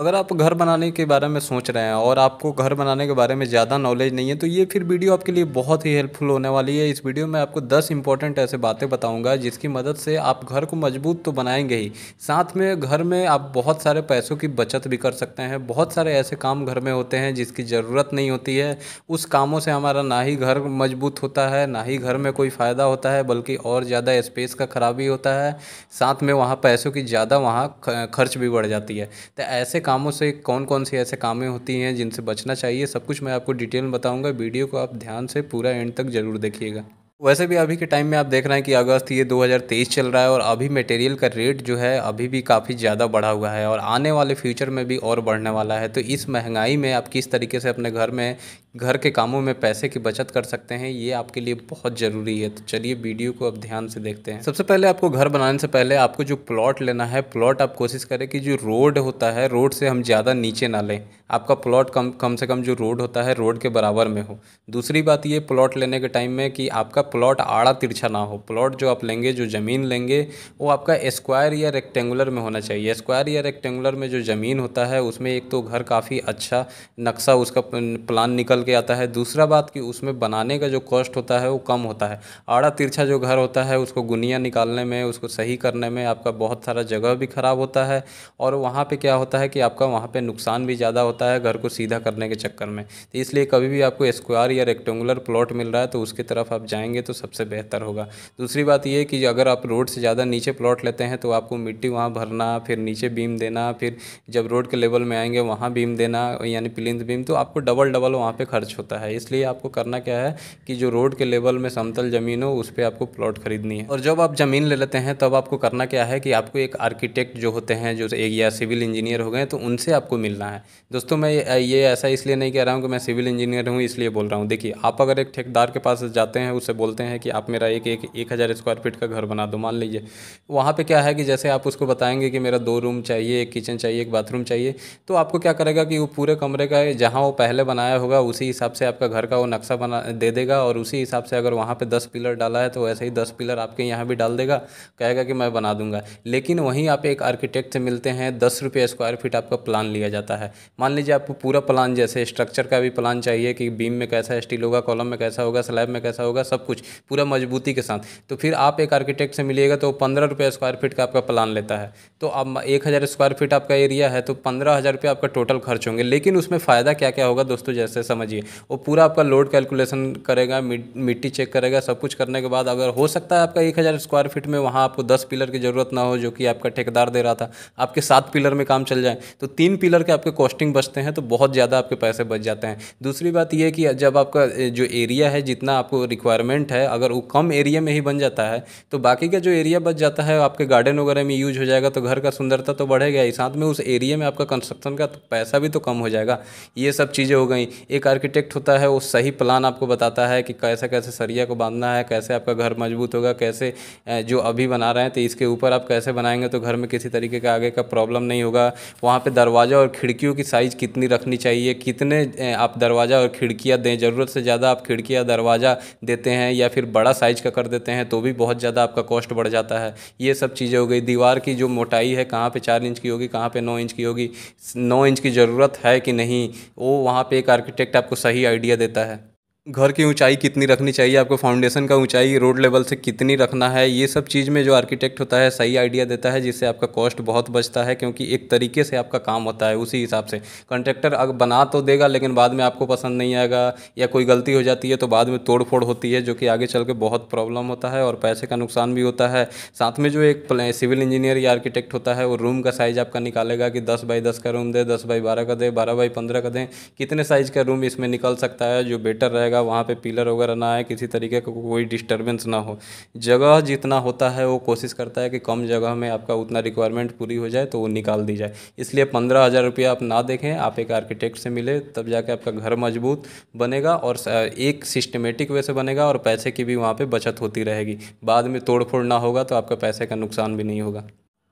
अगर आप घर बनाने के बारे में सोच रहे हैं और आपको घर बनाने के बारे में ज़्यादा नॉलेज नहीं है तो ये फिर वीडियो आपके लिए बहुत ही हेल्पफुल होने वाली है इस वीडियो में आपको 10 इंपॉर्टेंट ऐसे बातें बताऊंगा जिसकी मदद से आप घर को मजबूत तो बनाएंगे ही साथ में घर में आप बहुत सारे पैसों की बचत भी कर सकते हैं बहुत सारे ऐसे काम घर में होते हैं जिसकी ज़रूरत नहीं होती है उस कामों से हमारा ना ही घर मजबूत होता है ना ही घर में कोई फ़ायदा होता है बल्कि और ज़्यादा स्पेस का खराबी होता है साथ में वहाँ पैसों की ज़्यादा वहाँ खर्च भी बढ़ जाती है तो ऐसे कामों से कौन कौन से ऐसे कामें होती हैं जिनसे बचना चाहिए सब कुछ मैं आपको डिटेल में बताऊँगा वीडियो को आप ध्यान से पूरा एंड तक ज़रूर देखिएगा वैसे भी अभी के टाइम में आप देख रहे हैं कि अगस्त ये 2023 चल रहा है और अभी मटेरियल का रेट जो है अभी भी काफ़ी ज़्यादा बढ़ा हुआ है और आने वाले फ्यूचर में भी और बढ़ने वाला है तो इस महंगाई में आप किस तरीके से अपने घर में घर के कामों में पैसे की बचत कर सकते हैं ये आपके लिए बहुत ज़रूरी है तो चलिए वीडियो को अब ध्यान से देखते हैं सबसे पहले आपको घर बनाने से पहले आपको जो प्लॉट लेना है प्लॉट आप कोशिश करें कि जो रोड होता है रोड से हम ज़्यादा नीचे ना लें आपका प्लॉट कम कम से कम जो रोड होता है रोड के बराबर में हो दूसरी बात ये प्लॉट लेने के टाइम में कि आपका प्लॉट आड़ा तिरछा ना हो प्लॉट जो आप लेंगे जो ज़मीन लेंगे वो आपका स्क्वायर या रेक्टेंगुलर में होना चाहिए स्क्वायर या रेक्टेंगुलर में जो ज़मीन होता है उसमें एक तो घर काफ़ी अच्छा नक्शा उसका प्लान निकल निकल के आता है दूसरा बात कि उसमें बनाने का जो कॉस्ट होता है वो कम होता है आड़ा तिरछा जो घर होता है उसको गुनिया निकालने में उसको सही करने में आपका बहुत सारा जगह भी ख़राब होता है और वहाँ पर क्या होता है कि आपका वहाँ पर नुकसान भी ज़्यादा होता है घर को सीधा करने के चक्कर में तो इसलिए कभी भी आपको स्क्वायर या रेक्टेंगुलर प्लॉट मिल रहा है तो उसकी तरफ आप जाएंगे तो सबसे बेहतर होगा दूसरी बात यह कि अगर आप रोड से ज़्यादा नीचे प्लॉट लेते हैं तो आपको मिट्टी वहाँ भरना फिर नीचे बीम देना फिर जब रोड के लेवल में आएंगे वहाँ बीम देना यानी प्लिंथ बीम तो आपको डबल डबल वहाँ पे खर्च होता है इसलिए आपको करना क्या है कि जो रोड के लेवल में समतल ज़मीन हो उस पर आपको प्लॉट खरीदनी है और जब आप ज़मीन ले लेते हैं तब आपको करना क्या है कि आपको एक आर्किटेक्ट जो होते हैं जो एक या सिविल इंजीनियर हो गए तो उनसे आपको मिलना है दोस्तों मैं ये ऐसा इसलिए नहीं कह रहा हूँ कि मैं सिविल इंजीनियर हूँ इसलिए बोल रहा हूँ देखिए आप अगर एक ठेकेदार के पास जाते हैं उससे बोलते हैं कि आप मेरा एक एक एक हज़ार स्क्वायर फीट का घर बना दो मान लीजिए वहाँ पर क्या है कि जैसे आप उसको बताएंगे कि मेरा दो रूम चाहिए एक किचन चाहिए एक बाथरूम चाहिए तो आपको क्या करेगा कि वो पूरे कमरे का जहाँ वो पहले बनाया होगा उसी उसी हिसाब से आपका घर का वो नक्शा बना दे देगा और उसी हिसाब से अगर वहाँ पे दस पिलर डाला है तो वैसे ही दस पिलर आपके यहाँ भी डाल देगा कहेगा कि मैं बना दूंगा लेकिन वहीं आप एक आर्किटेक्ट से मिलते हैं दस रुपये स्क्वायर फीट आपका प्लान लिया जाता है मान लीजिए आपको पूरा प्लान जैसे स्ट्रक्चर का भी प्लान चाहिए कि बीम में कैसा स्टील होगा कॉलम में कैसा होगा स्लैब में कैसा होगा सब कुछ पूरा मजबूती के साथ तो फिर आप एक आर्किटेक्ट से मिलिएगा तो पंद्रह रुपये स्क्वायर फीट का आपका प्लान लेता है तो अब एक हज़ार स्क्वायर फीट आपका एरिया है तो पंद्रह हज़ार रुपये आपका टोटल खर्च होंगे लेकिन उसमें फ़ायदा क्या क्या होगा दोस्तों जैसे समझ चाहिए वो पूरा आपका लोड कैलकुलेशन करेगा मिट्टी चेक करेगा सब कुछ करने के बाद अगर हो सकता है आपका एक हज़ार स्क्वायर फीट में वहाँ आपको दस पिलर की ज़रूरत ना हो जो कि आपका ठेकेदार दे रहा था आपके सात पिलर में काम चल जाए तो तीन पिलर के आपके कॉस्टिंग बचते हैं तो बहुत ज़्यादा आपके पैसे बच जाते हैं दूसरी बात यह कि जब आपका जो एरिया है जितना आपको रिक्वायरमेंट है अगर वो कम एरिया में ही बन जाता है तो बाकी का जो एरिया बच जाता है आपके गार्डन वगैरह में यूज हो जाएगा तो घर का सुंदरता तो बढ़ेगा ही साथ में उस एरिया में आपका कंस्ट्रक्शन का पैसा भी तो कम हो जाएगा ये सब चीज़ें हो गई एक आर आर्किटेक्ट होता है वो सही प्लान आपको बताता है कि कैसे कैसे सरिया को बांधना है कैसे आपका घर मजबूत होगा कैसे जो अभी बना रहे हैं तो इसके ऊपर आप कैसे बनाएंगे तो घर में किसी तरीके का आगे का प्रॉब्लम नहीं होगा वहाँ पर दरवाज़ा और खिड़कियों की साइज़ कितनी रखनी चाहिए कितने आप दरवाज़ा और खिड़कियाँ दें ज़रूरत से ज़्यादा आप खिड़कियाँ दरवाज़ा देते हैं या फिर बड़ा साइज़ का कर देते हैं तो भी बहुत ज़्यादा आपका कॉस्ट बढ़ जाता है ये सब चीज़ें हो गई दीवार की जो मोटाई है कहाँ पे चार इंच की होगी कहाँ पे नौ इंच की होगी नौ इंच की ज़रूरत है कि नहीं वो वहाँ पे एक आर्किटेक्ट आप आपको सही आइडिया देता है घर की ऊंचाई कितनी रखनी चाहिए आपको फाउंडेशन का ऊंचाई रोड लेवल से कितनी रखना है ये सब चीज़ में जो आर्किटेक्ट होता है सही आइडिया देता है जिससे आपका कॉस्ट बहुत बचता है क्योंकि एक तरीके से आपका काम होता है उसी हिसाब से कॉन्ट्रैक्टर अगर बना तो देगा लेकिन बाद में आपको पसंद नहीं आएगा या कोई गलती हो जाती है तो बाद में तोड़ फोड़ होती है जो कि आगे चल के बहुत प्रॉब्लम होता है और पैसे का नुकसान भी होता है साथ में जो एक सिविल इंजीनियर या आर्किटेक्ट होता है वो रूम का साइज़ आपका निकालेगा कि दस बाई दस का रूम दे दस बाई बारह का दे बारह बाई पंद्रह का दें कितने साइज़ का रूम इसमें निकल सकता है जो बेटर रहेगा रहेगा वहाँ पे पिलर वगैरह ना आए किसी तरीके का को कोई डिस्टर्बेंस ना हो जगह जितना होता है वो कोशिश करता है कि कम जगह में आपका उतना रिक्वायरमेंट पूरी हो जाए तो वो निकाल दी जाए इसलिए पंद्रह हज़ार रुपया आप ना देखें आप एक आर्किटेक्ट से मिले तब जाके आपका घर मजबूत बनेगा और एक सिस्टमेटिक वे से बनेगा और पैसे की भी वहाँ पर बचत होती रहेगी बाद में तोड़फोड़ ना होगा तो आपका पैसे का नुकसान भी नहीं होगा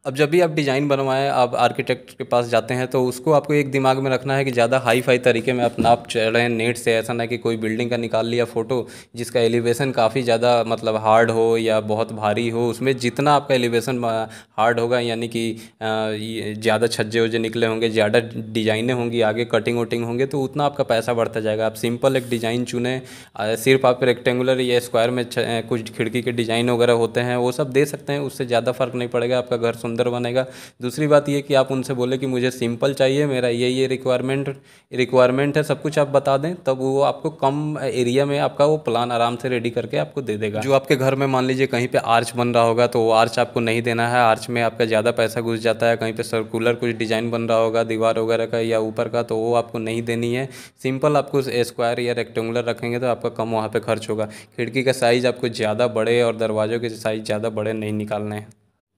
अब जब भी आप डिज़ाइन बनवाएं आप आर्किटेक्ट के पास जाते हैं तो उसको आपको एक दिमाग में रखना है कि ज़्यादा हाई फाई तरीके में आप नाप चल रहे हैं नेट से ऐसा ना कि कोई बिल्डिंग का निकाल लिया फ़ोटो जिसका एलिवेशन काफ़ी ज़्यादा मतलब हार्ड हो या बहुत भारी हो उसमें जितना आपका एलिवेशन हार्ड होगा यानी कि ज़्यादा छज्जे वज्जे निकले होंगे ज़्यादा डिज़ाइनें होंगी आगे कटिंग वटिंग होंगे तो उतना आपका पैसा बढ़ता जाएगा आप सिंपल एक डिज़ाइन चुने सिर्फ आप रेक्टेंगुलर या स्क्वायर में कुछ खिड़की के डिज़ाइन वगैरह होते हैं वो सब दे सकते हैं उससे ज़्यादा फ़र्क नहीं पड़ेगा आपका घर सुंदर सुंदर बनेगा दूसरी बात ये कि आप उनसे बोले कि मुझे सिंपल चाहिए मेरा ये ये रिक्वायरमेंट रिक्वायरमेंट है सब कुछ आप बता दें तब वो आपको कम एरिया में आपका वो प्लान आराम से रेडी करके आपको दे देगा जो आपके घर में मान लीजिए कहीं पर आर्च बन रहा होगा तो वो आर्च आपको नहीं देना है आर्च में आपका ज़्यादा पैसा घुस जाता है कहीं पर सर्कुलर कुछ डिज़ाइन बन रहा होगा दीवार वगैरह का या ऊपर का तो वो आपको नहीं देनी है सिंपल आपको स्क्वायर या रेक्टेंगुलर रखेंगे तो आपका कम वहाँ पर खर्च होगा खिड़की का साइज़ आपको ज़्यादा बड़े और दरवाज़ों के साइज़ ज़्यादा बड़े नहीं निकालने हैं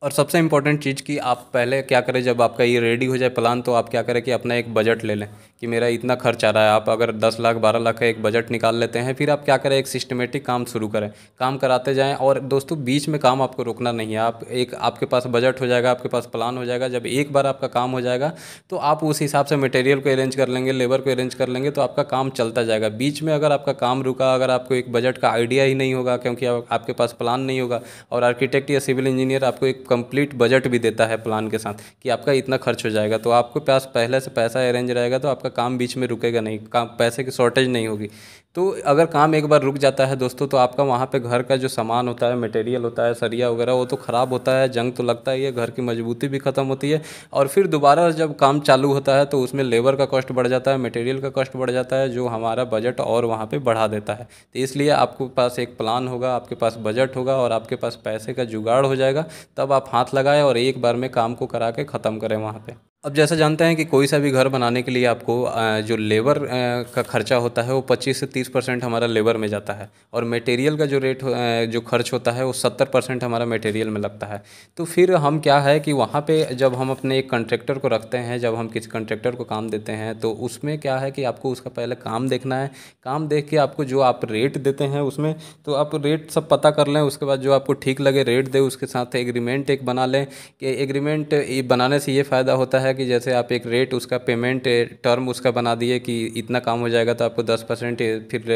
और सबसे इम्पोर्टेंट चीज़ कि आप पहले क्या करें जब आपका ये रेडी हो जाए प्लान तो आप क्या करें कि अपना एक बजट ले लें कि मेरा इतना खर्च आ रहा है आप अगर 10 लाख 12 लाख का एक बजट निकाल लेते हैं फिर आप क्या करें एक सिस्टमेटिक काम शुरू करें काम कराते जाएं और दोस्तों बीच में काम आपको रोकना नहीं है आप एक आपके पास बजट हो जाएगा आपके पास प्लान हो जाएगा जब एक बार आपका काम हो जाएगा तो आप उस हिसाब से मटेरियल को अरेंज कर लेंगे लेबर को अरेंज कर लेंगे तो आपका काम चलता जाएगा बीच में अगर आपका काम रुका अगर आपको एक बजट का आइडिया ही नहीं होगा क्योंकि आपके पास प्लान नहीं होगा और आर्किटेक्ट या सिविल इंजीनियर आपको एक कंप्लीट बजट भी देता है प्लान के साथ कि आपका इतना खर्च हो जाएगा तो आपके पास पहले से पैसा अरेंज रहेगा तो आपका काम बीच में रुकेगा नहीं काम पैसे की शॉर्टेज नहीं होगी तो अगर काम एक बार रुक जाता है दोस्तों तो आपका वहाँ पे घर का जो सामान होता है मटेरियल होता है सरिया वगैरह वो तो ख़राब होता है जंग तो लगता ही है घर की मजबूती भी ख़त्म होती है और फिर दोबारा जब काम चालू होता है तो उसमें लेबर का कॉस्ट बढ़ जाता है मटेरियल का कॉस्ट बढ़ जाता है जो हमारा बजट और वहाँ पर बढ़ा देता है तो इसलिए आपके पास एक प्लान होगा आपके पास बजट होगा और आपके पास पैसे का जुगाड़ हो जाएगा तब आप आप हाथ लगाए और एक बार में काम को करा के ख़त्म करें वहाँ पर अब जैसा जानते हैं कि कोई सा भी घर बनाने के लिए आपको जो लेबर का खर्चा होता है वो 25 से 30 परसेंट हमारा लेबर में जाता है और मटेरियल का जो रेट जो खर्च होता है वो 70 परसेंट हमारा मटेरियल में लगता है तो फिर हम क्या है कि वहाँ पे जब हम अपने एक कंट्रैक्टर को रखते हैं जब हम किसी कंट्रैक्टर को काम देते हैं तो उसमें क्या है कि आपको उसका पहले काम देखना है काम देख के आपको जो आप रेट देते हैं उसमें तो आप रेट सब पता कर लें उसके बाद जो आपको ठीक लगे रेट दे उसके साथ एग्रीमेंट एक बना लें कि एग्रीमेंट बनाने से ये फ़ायदा होता है है कि जैसे आप एक रेट उसका पेमेंट टर्म उसका बना दिए कि इतना काम हो जाएगा तो आपको दस परसेंट फिर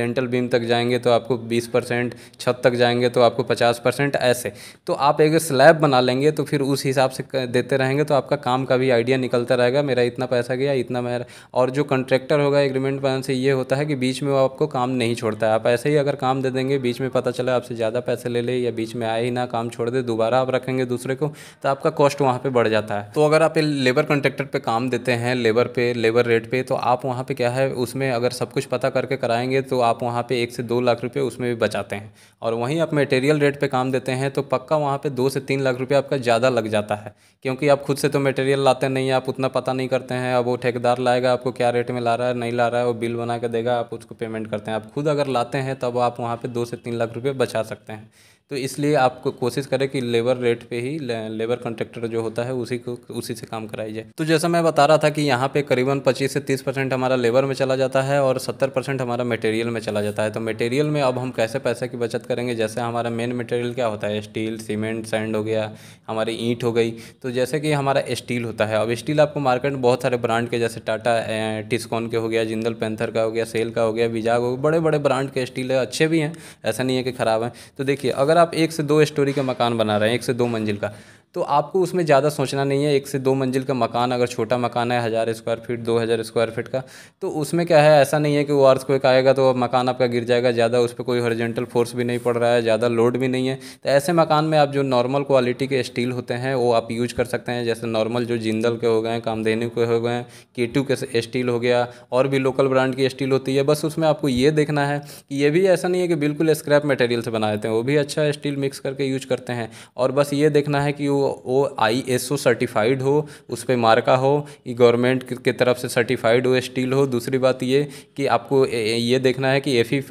लेंटल बीम तक जाएंगे तो आपको बीस परसेंट छत तक जाएंगे तो आपको पचास परसेंट ऐसे तो आप एक स्लैब बना लेंगे तो फिर उस हिसाब से देते रहेंगे तो आपका काम का भी आइडिया निकलता रहेगा मेरा इतना पैसा गया इतना मेरा और जो कंट्रैक्टर होगा एग्रीमेंट बनाने से ये होता है कि बीच में वो आपको काम नहीं छोड़ता है आप ऐसे ही अगर काम दे देंगे बीच में पता चला आपसे ज़्यादा पैसे ले ले या बीच में आए ही ना काम छोड़ दे दोबारा आप रखेंगे दूसरे को तो आपका कॉस्ट वहाँ पर बढ़ जाता है तो अगर आप लेबर कॉन्ट्रैक्टर पे काम देते हैं लेबर पे लेबर रेट पे तो आप वहाँ पे क्या है उसमें अगर सब कुछ पता करके कराएंगे तो आप वहाँ पे एक से दो लाख रुपये उसमें भी बचाते हैं और वहीं आप मटेरियल रेट पे काम देते हैं तो पक्का वहाँ पे दो से तीन लाख रुपये आपका ज़्यादा लग जाता है क्योंकि आप खुद से तो मटेरियल लाते नहीं आप उतना पता नहीं करते हैं अब वो ठेकेदार लाएगा आपको क्या रेट में ला रहा है नहीं ला रहा है वो बिल बना के देगा आप उसको पेमेंट करते हैं आप खुद अगर लाते हैं तब आप वहाँ पर दो से तीन लाख रुपये बचा सकते हैं तो इसलिए आप कोशिश करें कि लेबर रेट पे ही लेबर कॉन्ट्रेक्टर जो होता है उसी को उसी से काम कराई जाए तो जैसा मैं बता रहा था कि यहाँ पे करीबन 25 से 30 परसेंट हमारा लेबर में चला जाता है और 70 परसेंट हमारा मटेरियल में चला जाता है तो मटेरियल में अब हम कैसे पैसे की बचत करेंगे जैसे हमारा मेन मटेरियल क्या होता है स्टील सीमेंट सैंड हो गया हमारी ईंट हो गई तो जैसे कि हमारा स्टील होता है अब स्टील आपको मार्केट में बहुत सारे ब्रांड के जैसे टाटा टिस्कॉन के हो गया जिंदल पेंथर का हो गया सेल का हो गया विजाग हो गया बड़े बड़े ब्रांड के स्टील है अच्छे भी हैं ऐसा नहीं है कि ख़राब हैं तो देखिए अगर आप एक से दो स्टोरी का मकान बना रहे हैं एक से दो मंजिल का तो आपको उसमें ज़्यादा सोचना नहीं है एक से दो मंजिल का मकान अगर छोटा मकान है हज़ार स्क्वायर फीट दो हज़ार स्क्वायर फीट का तो उसमें क्या है ऐसा नहीं है कि वो अर्थ कोई आएगा तो मकान आपका गिर जाएगा ज़्यादा उस पर कोई हॉरिजेंटल फोर्स भी नहीं पड़ रहा है ज़्यादा लोड भी नहीं है तो ऐसे मकान में आप जो नॉर्मल क्वालिटी के स्टील होते हैं वो आप यूज कर सकते हैं जैसे नॉर्मल जो जिंदल के हो गए हैं कामधेनु के हो गए हैं केटू के स्टील हो गया और भी लोकल ब्रांड की स्टील होती है बस उसमें आपको ये देखना है कि ये भी ऐसा नहीं है कि बिल्कुल स्क्रैप मटेरियल से बना देते हैं वो भी अच्छा स्टील मिक्स करके यूज करते हैं और बस ये देखना है कि वो ओ आई एस ओ सर्टिफाइड हो उस पर मार्का हो गवर्नमेंट के तरफ से सर्टिफाइड हो स्टील हो दूसरी बात ये कि आपको ये देखना है कि एफ ई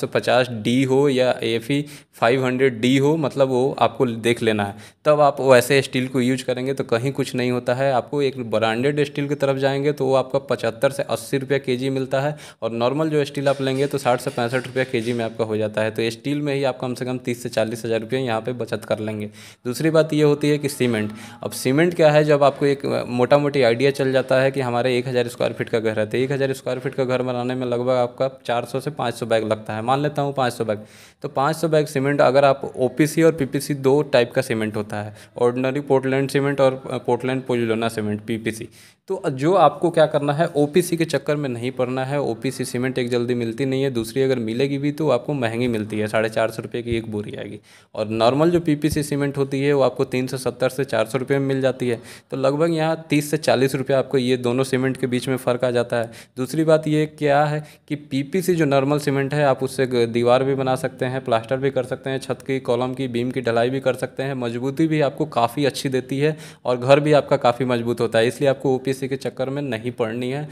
सौ पचास डी हो या F E five hundred D हो मतलब वो आपको देख लेना है तब आप वैसे स्टील को यूज करेंगे तो कहीं कुछ नहीं होता है आपको एक ब्रांडेड स्टील की तरफ जाएंगे तो वो आपका पचहत्तर से अस्सी रुपये के जी मिलता है और नॉर्मल जो स्टील आप लेंगे तो साठ से पैंसठ रुपये के जी में आपका हो जाता है तो स्टील में ही आप कम से कम तीस से चालीस हज़ार रुपये यहाँ पर बचत कर लेंगे दूसरी बात ये होती है है कि सीमेंट अब सीमेंट क्या है जब आपको एक मोटा मोटी आइडिया चल जाता है कि हमारे एक हज़ार स्क्वायर फीट का घर है तो एक हज़ार स्क्वायर फीट का घर बनाने में लगभग आपका चार सौ से पाँच सौ बैग लगता है मान लेता हूँ पाँच सौ बैग तो पाँच सौ बैग सीमेंट अगर आप ओ पी सी और पी पी सी दो टाइप का सीमेंट होता है ऑर्डनरी पोर्टलैंड सीमेंट और Portland pozzolana cement P P C तो जो आपको क्या करना है ओ पी सी के चक्कर में नहीं पड़ना है ओ पी सी सीमेंट एक जल्दी मिलती नहीं है दूसरी अगर मिलेगी भी तो आपको महंगी मिलती है साढ़े चार सौ रुपये की एक बोरी आएगी और नॉर्मल जो पी पी सी सीमेंट होती है वो आपको तीन सौ सत्तर से चार सौ रुपये में मिल जाती है तो लगभग यहाँ तीस से चालीस रुपये आपको ये दोनों सीमेंट के बीच में फ़र्क आ जाता है दूसरी बात ये क्या है कि पीपीसी जो नॉर्मल सीमेंट है आप उससे दीवार भी बना सकते हैं प्लास्टर भी कर सकते हैं छत की कॉलम की बीम की ढलाई भी कर सकते हैं मजबूती भी आपको काफ़ी अच्छी देती है और घर भी आपका काफ़ी मजबूत होता है इसलिए आपको ओ के चक्कर में नहीं पड़नी है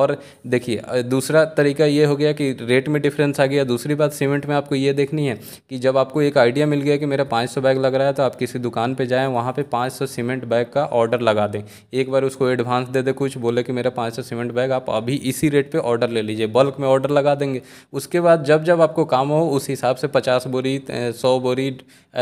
और देखिए दूसरा तरीका ये हो गया कि रेट में डिफरेंस आ गया दूसरी बात सीमेंट में आपको ये देखनी है कि जब आपको एक आइडिया मिल गया कि मेरा पाँच बैग लग रहा है तो आप किसी दुकान पर जाएँ वहाँ पे पाँच सौ सीमेंट बैग का ऑर्डर लगा दें एक बार उसको एडवांस दे दे कुछ बोले कि मेरा पाँच सौ सीमेंट बैग आप अभी इसी रेट पे ऑर्डर ले लीजिए बल्क में ऑर्डर लगा देंगे उसके बाद जब जब आपको काम हो उस हिसाब से पचास बोरी सौ बोरी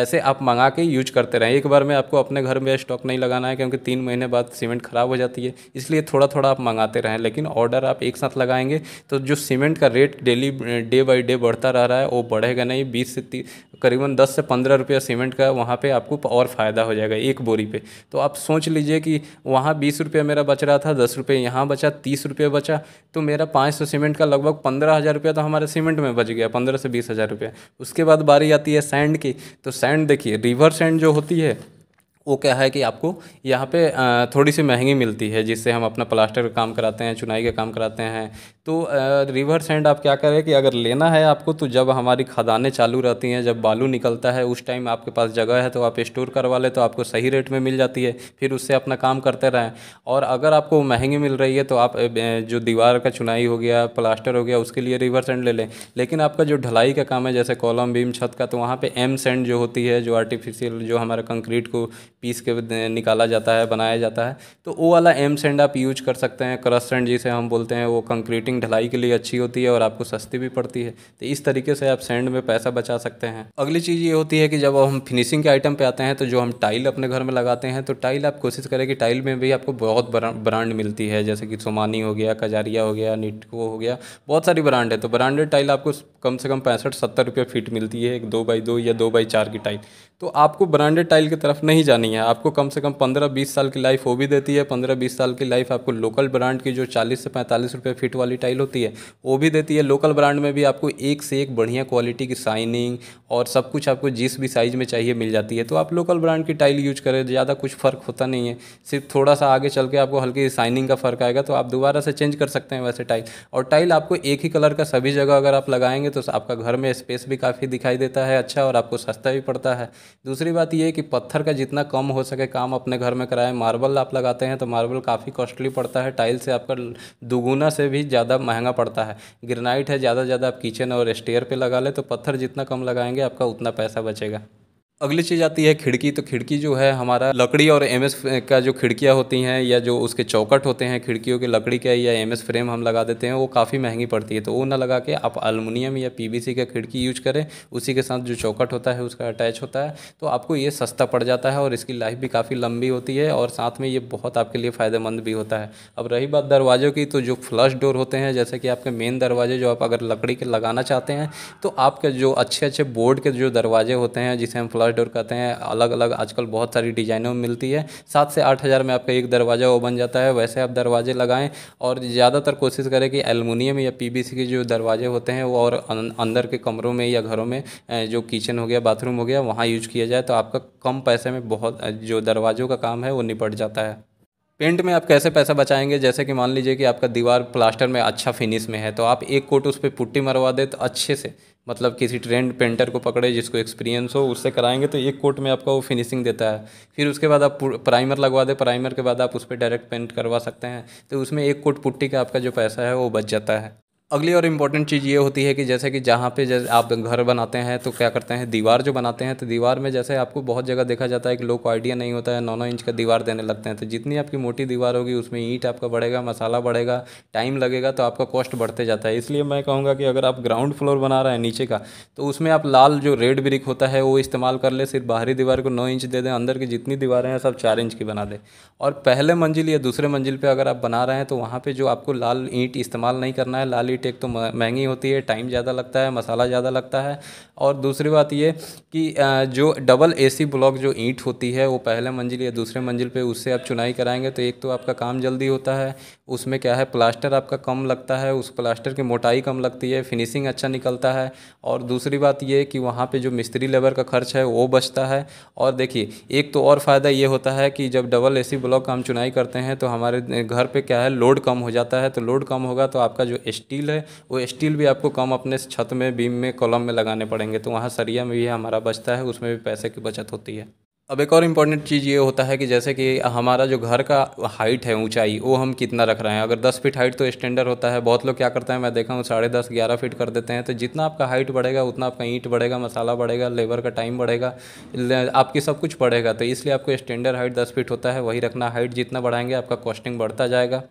ऐसे आप मंगा के यूज करते रहें एक बार में आपको अपने घर में स्टॉक नहीं लगाना है क्योंकि तीन महीने बाद सीमेंट ख़राब हो जाती है इसलिए थोड़ा थोड़ा आप मंगाते रहें लेकिन ऑर्डर आप एक साथ लगाएंगे तो जो सीमेंट का rate daily day by day बढ़ता रह रहा है वो बढ़ेगा नहीं बीस से करीबन 10 से 15 रुपया सीमेंट का वहाँ पे आपको और फ़ायदा हो जाएगा एक बोरी पे तो आप सोच लीजिए कि वहाँ बीस रुपये मेरा बच रहा था दस रुपये यहाँ बचा तीस रुपये बचा तो मेरा पाँच सौ सीमेंट का लगभग पंद्रह हज़ार रुपया तो हमारे सीमेंट में बच गया पंद्रह से बीस हज़ार रुपया उसके बाद बारी आती है सैंड की तो सैंड देखिए रिवर सैंड जो होती है वो क्या है कि आपको यहाँ पे थोड़ी सी महंगी मिलती है जिससे हम अपना प्लास्टर का काम कराते हैं चुनाई का काम कराते हैं तो रिवर सेंड आप क्या करें कि अगर लेना है आपको तो जब हमारी खदानें चालू रहती हैं जब बालू निकलता है उस टाइम आपके पास जगह है तो आप स्टोर करवा ले तो आपको सही रेट में मिल जाती है फिर उससे अपना काम करते रहें और अगर आपको महंगी मिल रही है तो आप जो दीवार का चुनाई हो गया प्लास्टर हो गया उसके लिए रिवर सेंड ले लें लेकिन आपका जो ढलाई का काम है जैसे कॉलम बीम छत का तो वहाँ पर एम सेंड जो होती है जो आर्टिफिशियल जो हमारा कंक्रीट को पीस के निकाला जाता है बनाया जाता है तो वो वाला एम सेंड आप यूज कर सकते हैं क्रस सेंड जिसे हम बोलते हैं वो कंक्रीटिंग ढलाई के लिए अच्छी होती है और आपको सस्ती भी पड़ती है तो इस तरीके से आप सेंड में पैसा बचा सकते हैं अगली चीज़ ये होती है कि जब हम फिनिशिंग के आइटम पर आते हैं तो जो हम टाइल अपने घर में लगाते हैं तो टाइल आप कोशिश करें कि टाइल में भी आपको बहुत ब्रांड मिलती है जैसे कि सोमानी हो गया कजारिया हो गया निटको हो गया बहुत सारी ब्रांड है तो ब्रांडेड टाइल आपको कम से कम पैंसठ सत्तर रुपये फीट मिलती है एक दो बाई दो या दो बाई चार की टाइल तो आपको ब्रांडेड टाइल की तरफ नहीं जानी है है आपको कम से कम पंद्रह बीस साल की लाइफ वो भी देती है पंद्रह बीस साल की लाइफ आपको लोकल ब्रांड की जो चालीस से पैंतालीस रुपये फिट वाली टाइल होती है वो भी देती है लोकल ब्रांड में भी आपको एक से एक बढ़िया क्वालिटी की शाइनिंग और सब कुछ आपको जिस भी साइज़ में चाहिए मिल जाती है तो आप लोकल ब्रांड की टाइल यूज करें ज़्यादा कुछ फ़र्क होता नहीं है सिर्फ थोड़ा सा आगे चल के आपको हल्की साइनिंग का फ़र्क आएगा तो आप दोबारा से चेंज कर सकते हैं वैसे टाइल और टाइल आपको एक ही कलर का सभी जगह अगर आप लगाएंगे तो आपका घर में स्पेस भी काफ़ी दिखाई देता है अच्छा और आपको सस्ता भी पड़ता है दूसरी बात यह है कि पत्थर का जितना कम हो सके काम अपने घर में कराएं मार्बल आप लगाते हैं तो मार्बल काफ़ी कॉस्टली पड़ता है टाइल से आपका दुगुना से भी ज़्यादा महंगा पड़ता है ग्रेनाइट है ज़्यादा से ज़्यादा आप किचन और स्टेयर पर लगा लें तो पत्थर जितना कम लगाएंगे होंगे आपका उतना पैसा बचेगा अगली चीज़ आती है खिड़की तो खिड़की जो है हमारा लकड़ी और एम का जो खिड़कियाँ होती हैं या जो उसके चौकट होते हैं खिड़कियों के लकड़ी के या एम फ्रेम हम लगा देते हैं वो काफ़ी महंगी पड़ती है तो वो ना लगा के आप अलमुनियम या पी का खिड़की यूज करें उसी के साथ जो चौकट होता है उसका अटैच होता है तो आपको ये सस्ता पड़ जाता है और इसकी लाइफ भी काफ़ी लंबी होती है और साथ में ये बहुत आपके लिए फ़ायदेमंद भी होता है अब रही बात दरवाज़ों की तो जो फ्लश डोर होते हैं जैसे कि आपके मेन दरवाजे जो आप अगर लकड़ी के लगाना चाहते हैं तो आपके जो अच्छे अच्छे बोर्ड के जो दरवाजे होते हैं जिसे हम फ्लश डोर कहते हैं अलग अलग आजकल बहुत सारी डिजाइनों में मिलती है सात से आठ हज़ार में आपका एक दरवाज़ा वो बन जाता है वैसे आप दरवाजे लगाएं और ज़्यादातर कोशिश करें कि एलमिनियम या पी के जो दरवाजे होते हैं वो और अंदर के कमरों में या घरों में जो किचन हो गया बाथरूम हो गया वहाँ यूज किया जाए तो आपका कम पैसे में बहुत जो दरवाज़ों का काम है वो निपट जाता है पेंट में आप कैसे पैसा बचाएंगे जैसे कि मान लीजिए कि आपका दीवार प्लास्टर में अच्छा फिनिश में है तो आप एक कोट उस पर पुट्टी मरवा दे तो अच्छे से मतलब किसी ट्रेंड पेंटर को पकड़े जिसको एक्सपीरियंस हो उससे कराएंगे तो एक कोट में आपका वो फिनिशिंग देता है फिर उसके बाद आप प्राइमर लगवा दे प्राइमर के बाद आप उस पर डायरेक्ट पेंट करवा सकते हैं तो उसमें एक कोट पुट्टी का आपका जो पैसा है वो बच जाता है अगली और इम्पॉर्टेंट चीज़ ये होती है कि जैसे कि जहाँ पे जैसे आप घर बनाते हैं तो क्या करते हैं दीवार जो बनाते हैं तो दीवार में जैसे आपको बहुत जगह देखा जाता है कि लोग को आइडिया नहीं होता है नौ नौ इंच का दीवार देने लगते हैं तो जितनी आपकी मोटी दीवार होगी उसमें ईंट आपका बढ़ेगा मसाला बढ़ेगा टाइम लगेगा तो आपका कॉस्ट बढ़ते जाता है इसलिए मैं कहूँगा कि अगर आप ग्राउंड फ्लोर बना रहे हैं नीचे का तो उसमें आप लाल जो रेड ब्रिक होता है वो इस्तेमाल कर ले सिर्फ बाहरी दीवार को नौ इंच दे दें अंदर की जितनी दीवारें हैं सब चार इंच की बना दें और पहले मंजिल या दूसरे मंजिल पर अगर आप बना रहे हैं तो वहाँ पर जो आपको लाल ईंट इस्तेमाल नहीं करना है लाल लाइट एक तो महंगी होती है टाइम ज़्यादा लगता है मसाला ज़्यादा लगता है और दूसरी बात ये कि जो डबल एसी ब्लॉक जो ईंट होती है वो पहले मंजिल या दूसरे मंजिल पे उससे आप चुनाई कराएंगे तो एक तो आपका काम जल्दी होता है उसमें क्या है प्लास्टर आपका कम लगता है उस प्लास्टर की मोटाई कम लगती है फिनिशिंग अच्छा निकलता है और दूसरी बात ये कि वहाँ पे जो मिस्त्री लेबर का खर्च है वो बचता है और देखिए एक तो और फ़ायदा ये होता है कि जब डबल एसी ब्लॉक हम चुनाई करते हैं तो हमारे घर पर क्या है लोड कम हो जाता है तो लोड कम होगा तो आपका जो स्टील स्टील है वो स्टील भी आपको कम अपने छत में बीम में कॉलम में लगाने पड़ेंगे तो वहाँ सरिया में भी हमारा बचता है उसमें भी पैसे की बचत होती है अब एक और इम्पॉर्टेंट चीज़ ये होता है कि जैसे कि हमारा जो घर का हाइट है ऊंचाई वो हम कितना रख रहे हैं अगर 10 फीट हाइट तो स्टैंडर्ड होता है बहुत लोग क्या करते हैं मैं देखा हूँ साढ़े दस ग्यारह फीट कर देते हैं तो जितना आपका हाइट बढ़ेगा उतना आपका ईंट बढ़ेगा मसाला बढ़ेगा लेबर का टाइम बढ़ेगा आपकी सब कुछ बढ़ेगा तो इसलिए आपको स्टैंडर्ड हाइट दस फीट होता है वही रखना हाइट जितना बढ़ाएंगे आपका कॉस्टिंग बढ़ता जाएगा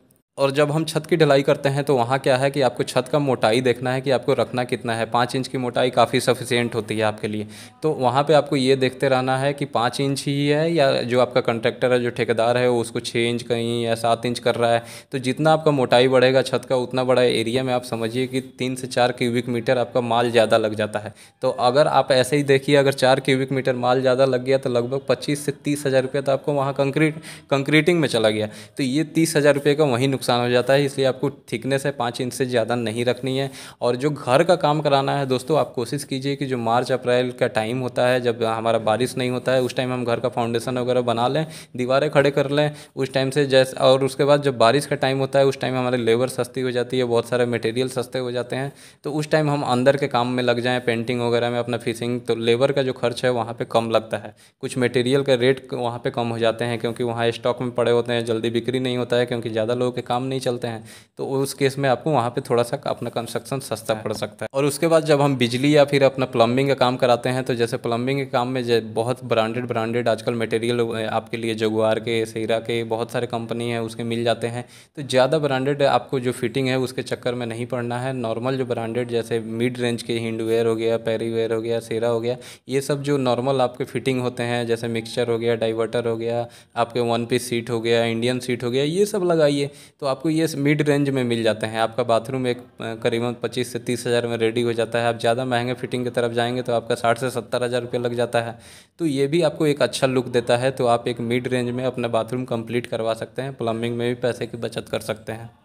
और जब हम छत की ढलाई करते हैं तो वहाँ क्या है कि आपको छत का मोटाई देखना है कि आपको रखना कितना है पाँच इंच की मोटाई काफ़ी सफिशियंट होती है आपके लिए तो वहाँ पे आपको ये देखते रहना है कि पाँच इंच ही है या जो आपका कंट्रैक्टर है जो ठेकेदार है वो उसको छः इंच कहीं या सात इंच कर रहा है तो जितना आपका मोटाई बढ़ेगा छत का उतना बड़ा एरिया में आप समझिए कि तीन से चार क्यूबिक मीटर आपका माल ज़्यादा लग जाता है तो अगर आप ऐसे ही देखिए अगर चार क्यूबिक मीटर माल ज़्यादा लग गया तो लगभग पच्चीस से तीस हज़ार रुपये तो आपको वहाँ कंक्रीट कंक्रीटिंग में चला गया तो ये तीस हज़ार रुपये का वहीं नुकसान नुकसान हो जाता है इसलिए आपको थिकनेस है पाँच इंच से ज़्यादा नहीं रखनी है और जो घर का काम कराना है दोस्तों आप कोशिश कीजिए कि जो मार्च अप्रैल का टाइम होता है जब हमारा बारिश नहीं होता है उस टाइम हम घर का फाउंडेशन वगैरह बना लें दीवारें खड़े कर लें उस टाइम से जैसे और उसके बाद जब बारिश का टाइम होता है उस टाइम हमारे लेबर सस्ती हो जाती है बहुत सारे मटेरियल सस्ते हो जाते हैं तो उस टाइम हम अंदर के काम में लग जाएँ पेंटिंग वगैरह में अपना फिशिंग तो लेबर का जो खर्च है वहाँ पर कम लगता है कुछ मटेरियल का रेट वहाँ पर कम हो जाते हैं क्योंकि वहाँ स्टॉक में पड़े होते हैं जल्दी बिक्री नहीं होता है क्योंकि ज़्यादा लोगों के काम काम नहीं चलते हैं तो उस केस में आपको वहाँ पे थोड़ा सा अपना कंस्ट्रक्शन सस्ता पड़ सकता है और उसके बाद जब हम बिजली या फिर अपना प्लम्बिंग का काम कराते हैं तो जैसे प्लम्बिंग के काम में बहुत ब्रांडेड ब्रांडेड आजकल मटेरियल आपके लिए जगुआर के सेरा के बहुत सारे कंपनी हैं उसके मिल जाते हैं तो ज़्यादा ब्रांडेड आपको जो फिटिंग है उसके चक्कर में नहीं पड़ना है नॉर्मल जो ब्रांडेड जैसे मिड रेंज के हिंडवेयर हो गया पेरीवेयर हो गया सेरा हो गया ये सब जो नॉर्मल आपके फिटिंग होते हैं जैसे मिक्सचर हो गया डाइवर्टर हो गया आपके वन पीस सीट हो गया इंडियन सीट हो गया ये सब लगाइए तो तो आपको ये मिड रेंज में मिल जाते हैं आपका बाथरूम एक करीबन पच्चीस से तीस हज़ार में रेडी हो जाता है आप ज़्यादा महंगे फिटिंग की तरफ जाएंगे तो आपका साठ से सत्तर हज़ार रुपये लग जाता है तो ये भी आपको एक अच्छा लुक देता है तो आप एक मिड रेंज में अपना बाथरूम कंप्लीट करवा सकते हैं प्लम्बिंग में भी पैसे की बचत कर सकते हैं